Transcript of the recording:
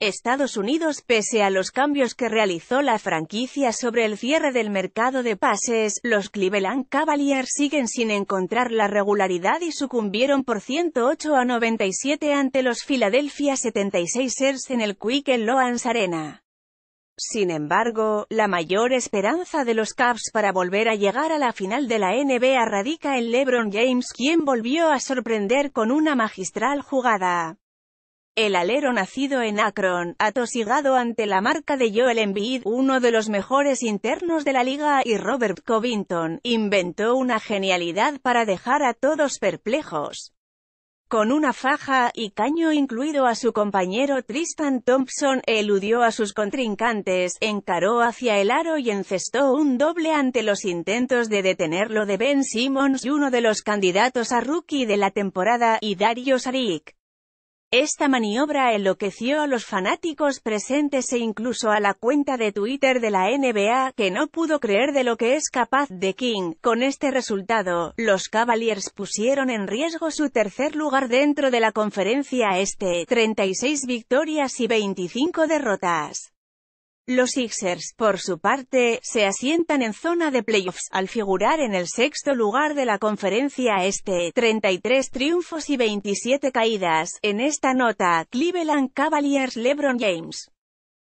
Estados Unidos, pese a los cambios que realizó la franquicia sobre el cierre del mercado de pases, los Cleveland Cavaliers siguen sin encontrar la regularidad y sucumbieron por 108 a 97 ante los Philadelphia 76ers en el Quicken Loans Arena. Sin embargo, la mayor esperanza de los Cavs para volver a llegar a la final de la NBA radica en LeBron James, quien volvió a sorprender con una magistral jugada. El alero nacido en Akron, atosigado ante la marca de Joel Embiid, uno de los mejores internos de la liga, y Robert Covington, inventó una genialidad para dejar a todos perplejos. Con una faja y caño incluido a su compañero Tristan Thompson, eludió a sus contrincantes, encaró hacia el aro y encestó un doble ante los intentos de detenerlo de Ben Simmons y uno de los candidatos a rookie de la temporada, y Dario Saric. Esta maniobra enloqueció a los fanáticos presentes e incluso a la cuenta de Twitter de la NBA, que no pudo creer de lo que es capaz de King. Con este resultado, los Cavaliers pusieron en riesgo su tercer lugar dentro de la conferencia este, 36 victorias y 25 derrotas. Los Sixers, por su parte, se asientan en zona de playoffs, al figurar en el sexto lugar de la conferencia este, 33 triunfos y 27 caídas. En esta nota, Cleveland Cavaliers LeBron James.